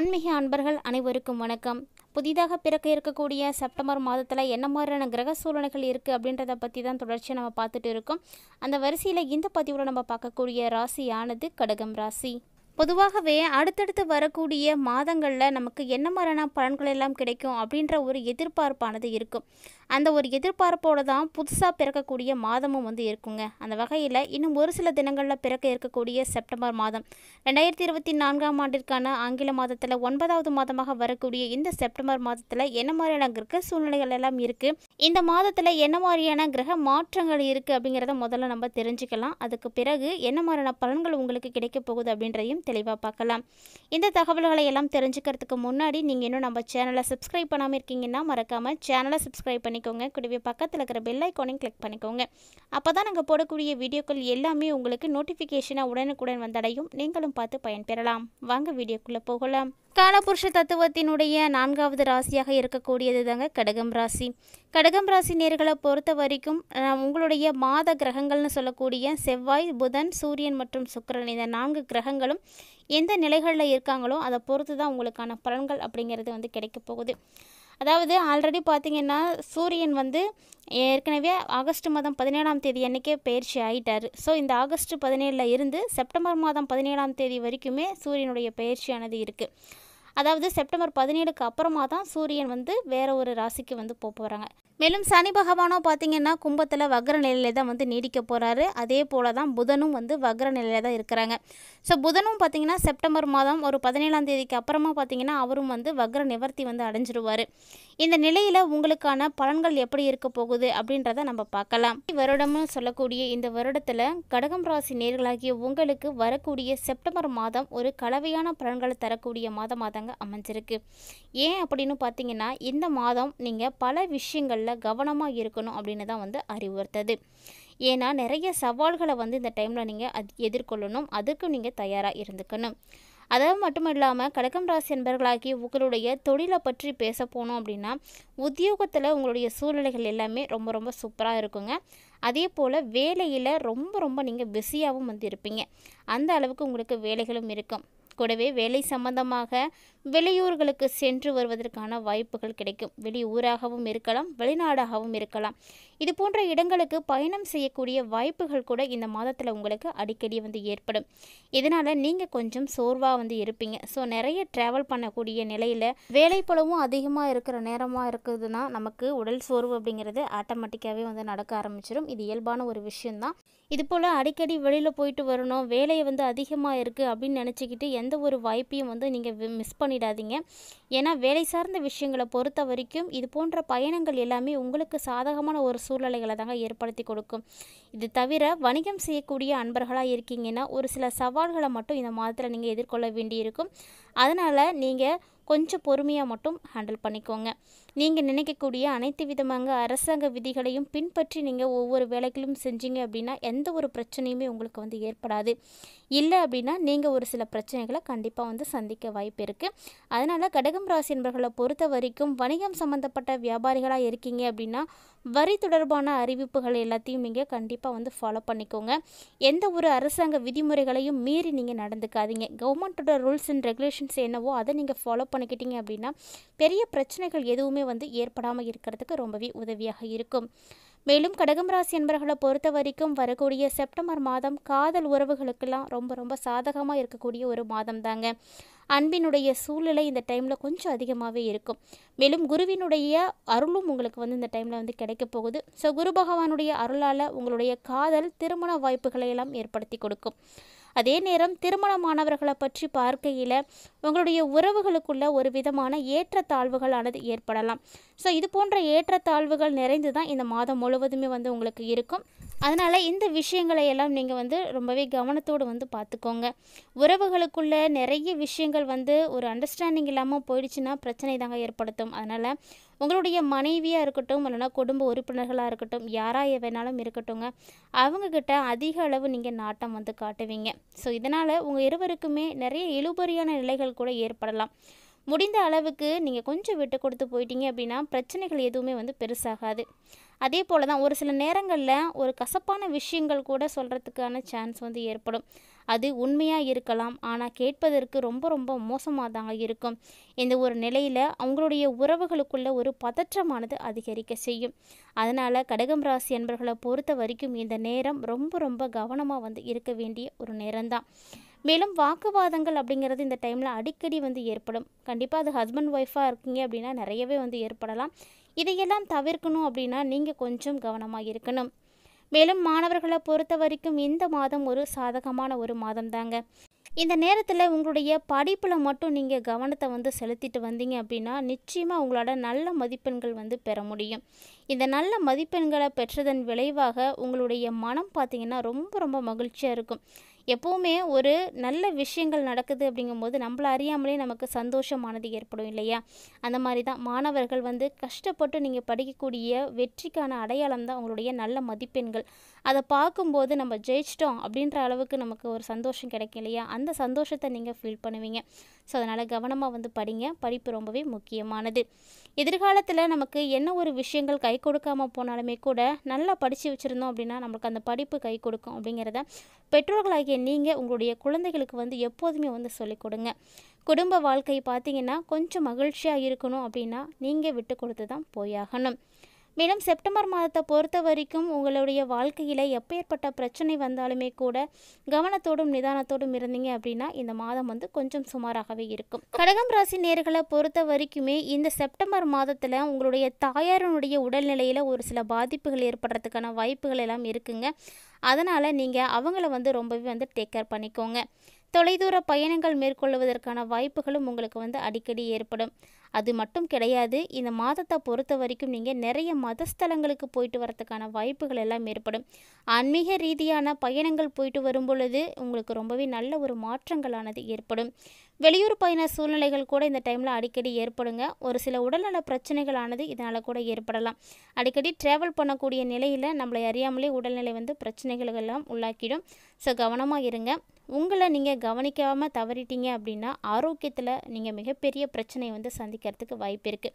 ஆன்மீக அன்பர்கள் அனைவருக்கும் வணக்கம் புதிதாக பிறக்க இருக்கக்கூடிய செப்டம்பர் மாதத்தில் என்ன மாதிரியான கிரக சூழ்நிலைகள் இருக்குது அப்படின்றத பற்றி தான் தொடர்ச்சியாக நம்ம பார்த்துட்டு இருக்கோம் அந்த வரிசையில் இந்த பதிவில் நம்ம பார்க்கக்கூடிய ராசியானது கடகம் ராசி பொதுவாகவே அடுத்தடுத்து வரக்கூடிய மாதங்களில் நமக்கு என்ன மாதிரியான பலன்கள் எல்லாம் கிடைக்கும் அப்படின்ற ஒரு எதிர்பார்ப்பானது இருக்கும் அந்த ஒரு எதிர்பார்ப்போடு தான் புதுசாக பிறக்கக்கூடிய மாதமும் வந்து இருக்குங்க அந்த வகையில் இன்னும் ஒரு சில தினங்களில் பிறக்க இருக்கக்கூடிய செப்டம்பர் மாதம் ரெண்டாயிரத்தி இருபத்தி நான்காம் ஆண்டிற்கான ஆங்கில மாதத்தில் ஒன்பதாவது மாதமாக வரக்கூடிய இந்த செப்டம்பர் மாதத்தில் என்ன மாதிரியான கிரக சூழ்நிலைகள் எல்லாம் இருக்குது இந்த மாதத்தில் என்ன மாதிரியான கிரக மாற்றங்கள் இருக்குது அப்படிங்கிறத முதல்ல நம்ம தெரிஞ்சுக்கலாம் அதுக்கு பிறகு என்ன மாதிரியான பலன்கள் உங்களுக்கு கிடைக்க போகுது அப்படின்றதையும் தெளிவாக பார்க்கலாம் இந்த தகவல்களை எல்லாம் தெரிஞ்சுக்கிறதுக்கு முன்னாடி நீங்கள் இன்னும் நம்ம சேனலை சப்ஸ்கிரைப் பண்ணாமல் இருக்கீங்கன்னா மறக்காமல் சேனலை சப்ஸ்கிரைப் பண்ணிக்கோங்க கூடவே பக்கத்தில் இருக்கிற பெல் ஐக்கானையும் கிளிக் பண்ணிக்கோங்க அப்போ தான் நாங்கள் போடக்கூடிய வீடியோக்கள் எல்லாமே உங்களுக்கு நோட்டிஃபிகேஷனாக உடனுக்குடன் வந்தடையும் நீங்களும் பார்த்து பயன்பெறலாம் வாங்க வீடியோக்குள்ளே போகலாம் காலபுருஷ தத்துவத்தினுடைய நான்காவது ராசியாக இருக்கக்கூடியது தாங்க கடகம் ராசி கடகம் ராசி நேர்களை பொறுத்த வரைக்கும் உங்களுடைய மாத கிரகங்கள்னு சொல்லக்கூடிய செவ்வாய் புதன் சூரியன் மற்றும் சுக்கரன் இந்த நான்கு கிரகங்களும் எந்த நிலைகளில் இருக்காங்களோ அதை பொறுத்து தான் உங்களுக்கான பலன்கள் அப்படிங்கிறது வந்து கிடைக்க போகுது அதாவது ஆல்ரெடி பார்த்திங்கன்னா சூரியன் வந்து ஏற்கனவே ஆகஸ்ட் மாதம் பதினேழாம் தேதி அன்றைக்கே பயிற்சி ஆகிட்டார் ஸோ இந்த ஆகஸ்ட் பதினேழில் இருந்து செப்டம்பர் மாதம் பதினேழாம் தேதி வரைக்குமே சூரியனுடைய பயிற்சியானது இருக்குது அதாவது செப்டம்பர் பதினேழுக்கு அப்புறமா தான் சூரியன் வந்து வேறு ஒரு ராசிக்கு வந்து போக போகிறாங்க மேலும் சனி பகவானோ பார்த்திங்கன்னா கும்பத்தில் வக்ர நிலையில தான் வந்து நீடிக்க போகிறாரு அதே போல் தான் புதனும் வந்து வக்ர நிலையில தான் இருக்கிறாங்க ஸோ புதனும் பார்த்தீங்கன்னா செப்டம்பர் மாதம் ஒரு பதினேழாம் தேதிக்கு அப்புறமா பார்த்திங்கன்னா அவரும் வந்து வக்ர நிவர்த்தி வந்து அடைஞ்சிருவார் இந்த நிலையில் உங்களுக்கான பலன்கள் எப்படி இருக்க போகுது அப்படின்றத நம்ம பார்க்கலாம் வருடம்னு சொல்லக்கூடிய இந்த வருடத்தில் கடகம் ராசி நேர்களாகிய உங்களுக்கு வரக்கூடிய செப்டம்பர் மாதம் ஒரு கலவையான பலன்களை தரக்கூடிய மாதமாக தாங்க அமைஞ்சிருக்கு ஏன் அப்படின்னு பார்த்தீங்கன்னா இந்த மாதம் நீங்கள் பல விஷயங்களில் கவனமாக இருக்கணும் அப்படின்னு தான் வந்து அறிவுறுத்தது ஏன்னா நிறைய சவால்களை வந்து இந்த டைமில் நீங்கள் எதிர்கொள்ளணும் அதுக்கும் நீங்கள் தயாராக இருந்துக்கணும் அதாவது மட்டும் இல்லாமல் கடக்கம் ராசி என்பர்களாகி உங்களுடைய தொழிலை பற்றி பேச போனோம் அப்படின்னா உத்தியோகத்தில் உங்களுடைய சூழ்நிலைகள் எல்லாமே ரொம்ப ரொம்ப சூப்பராக இருக்குங்க அதே போல் வேலையில் ரொம்ப ரொம்ப நீங்கள் பிஸியாகவும் வந்து இருப்பீங்க அந்த அளவுக்கு உங்களுக்கு வேலைகளும் இருக்கும் கூடவே வேலை சம்மந்தமாக வெளியூர்களுக்கு சென்று வருவதற்கான வாய்ப்புகள் கிடைக்கும் வெளியூராகவும் இருக்கலாம் வெளிநாடாகவும் இருக்கலாம் இது போன்ற இடங்களுக்கு பயணம் செய்யக்கூடிய வாய்ப்புகள் கூட இந்த மாதத்தில் உங்களுக்கு அடிக்கடி வந்து ஏற்படும் இதனால் நீங்கள் கொஞ்சம் சோர்வாக வந்து இருப்பீங்க ஸோ நிறைய ட்ராவல் பண்ணக்கூடிய நிலையில் வேலைப்பளவும் அதிகமாக இருக்கிற நேரமாக இருக்குதுன்னா நமக்கு உடல் சோர்வு அப்படிங்கிறது ஆட்டோமேட்டிக்காகவே வந்து நடக்க ஆரம்பிச்சிடும் இது இயல்பான ஒரு விஷயந்தான் இது போல் அடிக்கடி வெளியில் போயிட்டு வரணும் வேலையை வந்து அதிகமாக இருக்குது அப்படின்னு நினச்சிக்கிட்டு எந்த ஒரு வாய்ப்பையும் வந்து நீங்கள் மிஸ் பண்ண பண்ணிடாதீங்க ஏன்னா வேலை சார்ந்த விஷயங்களை பொறுத்த வரைக்கும் இது போன்ற பயணங்கள் எல்லாமே உங்களுக்கு சாதகமான ஒரு சூழ்நிலைகளை தாங்க ஏற்படுத்தி கொடுக்கும் இது தவிர வணிகம் செய்யக்கூடிய அன்பர்களாக இருக்கீங்கன்னா ஒரு சில சவால்களை மட்டும் இந்த மாதத்தில் நீங்கள் எதிர்கொள்ள வேண்டியிருக்கும் அதனால் நீங்கள் கொஞ்சம் பொறுமையாக மட்டும் ஹேண்டில் பண்ணிக்கோங்க நீங்கள் நினைக்கக்கூடிய அனைத்து விதமாக அரசாங்க விதிகளையும் பின்பற்றி நீங்கள் ஒவ்வொரு வேலைகளும் செஞ்சீங்க அப்படின்னா எந்த ஒரு பிரச்சனையுமே உங்களுக்கு வந்து ஏற்படாது இல்லை அப்படின்னா நீங்கள் ஒரு சில பிரச்சனைகளை கண்டிப்பாக வந்து சந்திக்க வாய்ப்பு இருக்குது அதனால் கடகம் ராசி என்பர்களை பொறுத்த வரைக்கும் வணிகம் சம்மந்தப்பட்ட வியாபாரிகளாக இருக்கீங்க அப்படின்னா வரி தொடர்பான அறிவிப்புகள் எல்லாத்தையும் நீங்கள் கண்டிப்பாக வந்து ஃபாலோ பண்ணிக்கோங்க எந்த ஒரு அரசாங்க விதிமுறைகளையும் மீறி நீங்கள் நடந்துக்காதீங்க கவர்மெண்ட்டோட ரூல்ஸ் அண்ட் ரெகுலேஷன் இன்ஸ்ட்ரக்ஷன்ஸ் என்னவோ அதை நீங்கள் ஃபாலோ பண்ணிக்கிட்டீங்க அப்படின்னா பெரிய பிரச்சனைகள் எதுவுமே வந்து ஏற்படாமல் இருக்கிறதுக்கு ரொம்பவே உதவியாக இருக்கும் மேலும் கடகம் ராசி என்பர்களை பொறுத்த வரைக்கும் வரக்கூடிய செப்டம்பர் மாதம் காதல் உறவுகளுக்கெல்லாம் ரொம்ப ரொம்ப சாதகமாக இருக்கக்கூடிய ஒரு மாதம் தாங்க அன்பினுடைய சூழ்நிலை இந்த டைமில் கொஞ்சம் அதிகமாகவே இருக்கும் மேலும் குருவினுடைய அருளும் உங்களுக்கு வந்து இந்த டைமில் வந்து கிடைக்க போகுது ஸோ குரு பகவானுடைய அருளால் உங்களுடைய காதல் திருமண வாய்ப்புகளை எல்லாம் ஏற்படுத்தி கொடுக்கும் அதே நேரம் திருமணமானவர்களை பற்றி பார்க்கையில் உங்களுடைய உறவுகளுக்குள்ள ஒரு விதமான ஏற்றத்தாழ்வுகளானது ஏற்படலாம் ஸோ இது போன்ற ஏற்றத்தாழ்வுகள் நிறைந்து தான் இந்த மாதம் முழுவதுமே வந்து உங்களுக்கு இருக்கும் அதனால் இந்த விஷயங்களை எல்லாம் நீங்கள் வந்து ரொம்பவே கவனத்தோடு வந்து பார்த்துக்கோங்க உறவுகளுக்குள்ள நிறைய விஷயங்கள் வந்து ஒரு அண்டர்ஸ்டாண்டிங் இல்லாமல் போயிடுச்சுன்னா பிரச்சனை தாங்க ஏற்படுத்தும் அதனால் உங்களுடைய மனைவியாக இருக்கட்டும் இல்லைனா குடும்ப உறுப்பினர்களாக இருக்கட்டும் யாராக வேணாலும் இருக்கட்டும்ங்க அவங்கக்கிட்ட அதிக அளவு நீங்கள் நாட்டம் வந்து காட்டுவீங்க ஸோ இதனால் உங்கள் இருவருக்குமே நிறைய இழுபறியான நிலைகள் கூட ஏற்படலாம் முடிந்த அளவுக்கு நீங்கள் கொஞ்சம் விட்டு கொடுத்து போயிட்டீங்க அப்படின்னா பிரச்சனைகள் எதுவுமே வந்து பெருசாகாது அதே போல் தான் ஒரு சில நேரங்களில் ஒரு கசப்பான விஷயங்கள் கூட சொல்கிறதுக்கான சான்ஸ் வந்து ஏற்படும் அது உண்மையாக இருக்கலாம் ஆனால் கேட்பதற்கு ரொம்ப ரொம்ப மோசமாக தாங்க இருக்கும் இந்த ஒரு நிலையில் அவங்களுடைய உறவுகளுக்குள்ள ஒரு பதற்றமானது அதிகரிக்க செய்யும் அதனால் கடகம் ராசி என்பர்களை பொறுத்த வரைக்கும் இந்த நேரம் ரொம்ப ரொம்ப கவனமாக வந்து இருக்க வேண்டிய ஒரு நேரம்தான் மேலும் வாக்குவாதங்கள் அப்படிங்கிறது இந்த டைமில் அடிக்கடி வந்து ஏற்படும் கண்டிப்பாக அது ஹஸ்பண்ட் ஒய்ஃபாக இருக்கீங்க அப்படின்னா நிறையவே வந்து ஏற்படலாம் இதையெல்லாம் தவிர்க்கணும் அப்படின்னா நீங்கள் கொஞ்சம் கவனமாக இருக்கணும் மேலும் மாணவர்களை பொறுத்த வரைக்கும் இந்த மாதம் ஒரு சாதகமான ஒரு மாதம் தாங்க இந்த நேரத்தில் உங்களுடைய படிப்பில் மட்டும் நீங்கள் கவனத்தை வந்து செலுத்திட்டு வந்தீங்க அப்படின்னா நிச்சயமாக உங்களால் நல்ல மதிப்பெண்கள் வந்து பெற முடியும் இந்த நல்ல மதிப்பெண்களை பெற்றதன் விளைவாக உங்களுடைய மனம் பார்த்திங்கன்னா ரொம்ப ரொம்ப மகிழ்ச்சியாக இருக்கும் எப்போவுமே ஒரு நல்ல விஷயங்கள் நடக்குது அப்படிங்கும்போது நம்மளை அறியாமலே நமக்கு சந்தோஷமானது ஏற்படும் இல்லையா அந்த மாதிரி தான் மாணவர்கள் வந்து கஷ்டப்பட்டு நீங்கள் படிக்கக்கூடிய வெற்றிக்கான அடையாளம் தான் உங்களுடைய நல்ல மதிப்பெண்கள் அதை பார்க்கும்போது நம்ம ஜெயிச்சிட்டோம் அப்படின்ற அளவுக்கு நமக்கு ஒரு சந்தோஷம் கிடைக்கும் இல்லையா அந்த சந்தோஷத்தை நீங்கள் ஃபீல் பண்ணுவீங்க ஸோ அதனால் கவனமாக வந்து படிங்க படிப்பு ரொம்பவே முக்கியமானது எதிர்காலத்தில் நமக்கு என்ன ஒரு விஷயங்கள் கை கொடுக்காமல் போனாலுமே கூட நல்லா படித்து வச்சுருந்தோம் அப்படின்னா நம்மளுக்கு அந்த படிப்பு கை கொடுக்கும் அப்படிங்கிறத பெற்றோர்களாகிய நீங்கள் உங்களுடைய குழந்தைகளுக்கு வந்து எப்போதுமே வந்து சொல்லிக் கொடுங்க குடும்ப வாழ்க்கை பார்த்தீங்கன்னா கொஞ்சம் மகிழ்ச்சியாக இருக்கணும் அப்படின்னா நீங்கள் விட்டு கொடுத்து தான் போயாகணும் மேலும் செப்டம்பர் மாதத்தை பொறுத்த வரைக்கும் உங்களுடைய வாழ்க்கையில் எப்போ ஏற்பட்ட பிரச்சனை வந்தாலுமே கூட கவனத்தோடும் நிதானத்தோடும் இருந்தீங்க அப்படின்னா இந்த மாதம் வந்து கொஞ்சம் சுமாராகவே இருக்கும் கடகம் ராசி நேர்களை பொறுத்த வரைக்குமே இந்த செப்டம்பர் மாதத்தில் உங்களுடைய தாயாரனுடைய உடல்நிலையில் ஒரு சில பாதிப்புகள் ஏற்படுறதுக்கான வாய்ப்புகள் எல்லாம் இருக்குங்க அதனால் நீங்கள் அவங்கள வந்து ரொம்பவே வந்து டேக் கேர் பண்ணிக்கோங்க தொலைதூர பயணங்கள் மேற்கொள்வதற்கான வாய்ப்புகளும் உங்களுக்கு வந்து அடிக்கடி ஏற்படும் அது மட்டும் கிடையாது இந்த மாதத்தை பொறுத்த வரைக்கும் நீங்கள் நிறைய மதஸ்தலங்களுக்கு போயிட்டு வரத்துக்கான வாய்ப்புகள் எல்லாம் ஏற்படும் ஆன்மீக ரீதியான பயணங்கள் போயிட்டு வரும் பொழுது உங்களுக்கு ரொம்பவே நல்ல ஒரு மாற்றங்களானது ஏற்படும் வெளியூர் பயண சூழ்நிலைகள் கூட இந்த டைமில் அடிக்கடி ஏற்படுங்க ஒரு சில உடல்நல பிரச்சனைகளானது இதனால் கூட ஏற்படலாம் அடிக்கடி ட்ராவல் பண்ணக்கூடிய நிலையில் நம்மளை அறியாமலே உடல்நிலை வந்து பிரச்சனைகள் எல்லாம் உள்ளாக்கிடும் ஸோ கவனமாக இருங்க உங்களை நீங்கள் கவனிக்காமல் தவறிட்டீங்க அப்படின்னா ஆரோக்கியத்தில் நீங்கள் மிகப்பெரிய பிரச்சனையை வந்து சந்திக்கிறதுக்கு வாய்ப்பு இருக்குது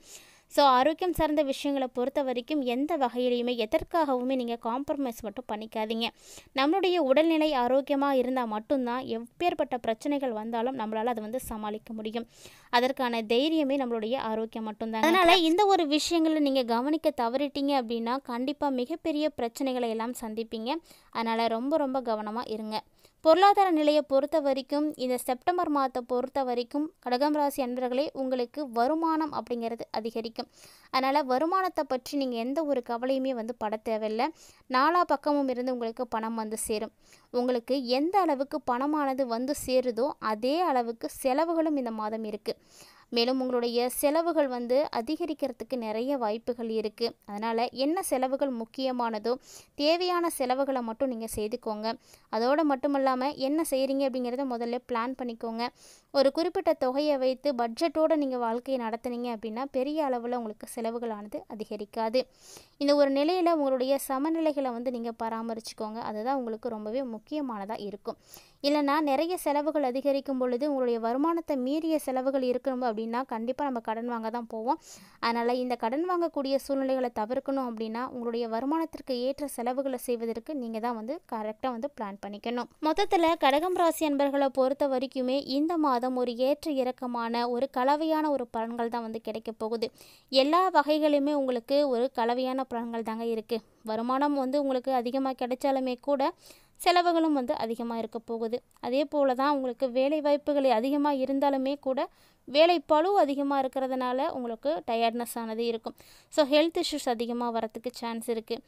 ஸோ ஆரோக்கியம் சார்ந்த விஷயங்களை பொறுத்த வரைக்கும் எந்த வகையிலையுமே எதற்காகவுமே நீங்கள் காம்ப்ரமைஸ் மட்டும் பண்ணிக்காதீங்க நம்மளுடைய உடல்நிலை ஆரோக்கியமாக இருந்தால் மட்டும்தான் எப்பேற்பட்ட பிரச்சனைகள் வந்தாலும் நம்மளால் அதை வந்து சமாளிக்க முடியும் அதற்கான தைரியமே நம்மளுடைய ஆரோக்கியம் மட்டும்தான் அதனால் இந்த ஒரு விஷயங்களை நீங்கள் கவனிக்க தவறிட்டீங்க அப்படின்னா கண்டிப்பாக மிகப்பெரிய பிரச்சனைகளை எல்லாம் சந்திப்பீங்க அதனால் ரொம்ப ரொம்ப கவனமாக இருங்க பொருளாதார நிலையை பொறுத்த வரைக்கும் இந்த செப்டம்பர் மாதத்தை பொறுத்த வரைக்கும் கடகம் ராசி அன்பர்களே உங்களுக்கு வருமானம் அப்படிங்கிறது அதிகரிக்கும் அதனால் வருமானத்தை பற்றி நீங்கள் எந்த ஒரு கவலையுமே வந்து பட தேவையில்லை நாலா பக்கமும் இருந்து உங்களுக்கு பணம் வந்து சேரும் உங்களுக்கு எந்த அளவுக்கு பணமானது வந்து சேருதோ அதே அளவுக்கு செலவுகளும் இந்த மாதம் இருக்குது மேலும் உங்களுடைய செலவுகள் வந்து அதிகரிக்கிறதுக்கு நிறைய வாய்ப்புகள் இருக்குது அதனால் என்ன செலவுகள் முக்கியமானதோ தேவையான செலவுகளை மட்டும் நீங்கள் செய்துக்கோங்க அதோடு மட்டும் இல்லாமல் என்ன செய்கிறீங்க அப்படிங்கிறத முதல்ல பிளான் பண்ணிக்கோங்க ஒரு குறிப்பிட்ட தொகையை வைத்து பட்ஜெட்டோடு நீங்கள் வாழ்க்கையை நடத்துனீங்க அப்படின்னா பெரிய அளவில் உங்களுக்கு செலவுகளானது அதிகரிக்காது இந்த ஒரு நிலையில் உங்களுடைய சமநிலைகளை வந்து நீங்கள் பராமரிச்சுக்கோங்க அதுதான் உங்களுக்கு ரொம்பவே முக்கியமானதாக இருக்கும் இல்லைனா நிறைய செலவுகள் அதிகரிக்கும் பொழுது உங்களுடைய வருமானத்தை மீறிய செலவுகள் இருக்கணும் அப்படின்னா கண்டிப்பாக நம்ம கடன் வாங்க தான் போவோம் அதனால் இந்த கடன் வாங்கக்கூடிய சூழ்நிலைகளை தவிர்க்கணும் அப்படின்னா உங்களுடைய வருமானத்திற்கு ஏற்ற செலவுகளை செய்வதற்கு நீங்கள் தான் வந்து கரெக்டாக வந்து பிளான் பண்ணிக்கணும் மொத்தத்தில் கடகம் ராசி அன்பர்களை பொறுத்த வரைக்குமே இந்த மாதம் ஒரு ஏற்ற இறக்கமான ஒரு கலவையான ஒரு பலன்கள் தான் வந்து கிடைக்க போகுது எல்லா வகைகளையுமே உங்களுக்கு ஒரு கலவையான பலன்கள் தாங்க இருக்குது வருமானம் வந்து உங்களுக்கு அதிகமாக கிடைச்சாலுமே கூட செலவுகளும் வந்து அதிகமாக இருக்க போகுது அதே போல் தான் உங்களுக்கு வேலை வாய்ப்புகள் அதிகமாக இருந்தாலுமே கூட பழு அதிகமாக இருக்கிறதுனால உங்களுக்கு டயர்ட்னஸ் ஆனது இருக்கும் ஸோ ஹெல்த் இஷ்யூஸ் அதிகமாக வரத்துக்கு சான்ஸ் இருக்குது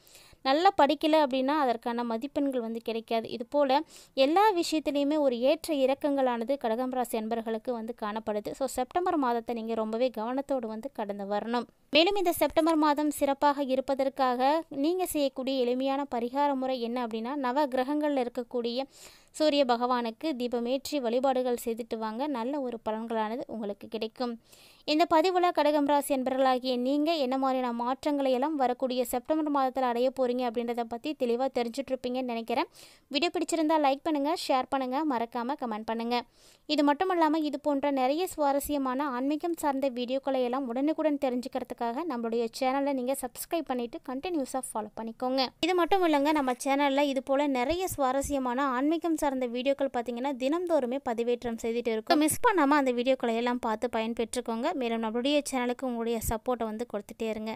நல்லா படிக்கலை அப்படின்னா அதற்கான மதிப்பெண்கள் வந்து கிடைக்காது இதுபோல் எல்லா விஷயத்துலேயுமே ஒரு ஏற்ற இறக்கங்களானது கடகம் ராசி அன்பர்களுக்கு வந்து காணப்படுது ஸோ செப்டம்பர் மாதத்தை நீங்கள் ரொம்பவே கவனத்தோடு வந்து கடந்து வரணும் மேலும் இந்த செப்டம்பர் மாதம் சிறப்பாக இருப்பதற்காக நீங்கள் செய்யக்கூடிய எளிமையான பரிகார முறை என்ன அப்படின்னா நவ கிரகங்களில் இருக்கக்கூடிய சூரிய பகவானுக்கு தீபமேற்றி வழிபாடுகள் செய்துட்டு வாங்க நல்ல ஒரு பலன்களானது உங்களுக்கு கிடைக்கும் இந்த பதிவில் கடகம் ராசி என்பர்களாகிய நீங்கள் என்ன மாதிரியான மாற்றங்களை எல்லாம் வரக்கூடிய செப்டம்பர் மாதத்தில் அடைய போகிறீங்க அப்படின்றத பற்றி தெளிவாக தெரிஞ்சிட்ருப்பீங்கன்னு நினைக்கிறேன் வீடியோ பிடிச்சிருந்தால் லைக் பண்ணுங்கள் ஷேர் பண்ணுங்கள் மறக்காமல் கமெண்ட் பண்ணுங்கள் இது மட்டும் இல்லாமல் இது போன்ற நிறைய சுவாரஸ்யமான ஆன்மீகம் சார்ந்த வீடியோக்களை எல்லாம் உடனுக்குடன் தெரிஞ்சுக்கிறதுக்காக நம்மளுடைய சேனலை நீங்கள் சப்ஸ்கிரைப் பண்ணிவிட்டு கண்டினியூஸாக ஃபாலோ பண்ணிக்கோங்க இது மட்டும் இல்லைங்க நம்ம சேனலில் இது போல் நிறைய சுவாரஸ்யமான ஆன்மீகம் சார்ந்த வீடியோக்கள் பார்த்தீங்கன்னா தினந்தோறுமே பதிவேற்றம் செய்துட்டு இருக்கும் மிஸ் பண்ணாமல் அந்த வீடியோக்களை எல்லாம் பார்த்து பயன்பெற்றுக்கோங்க மேலும் நம்மளுடைய சேனலுக்கு உங்களுடைய சப்போர்ட்டை வந்து கொடுத்துட்டே இருங்க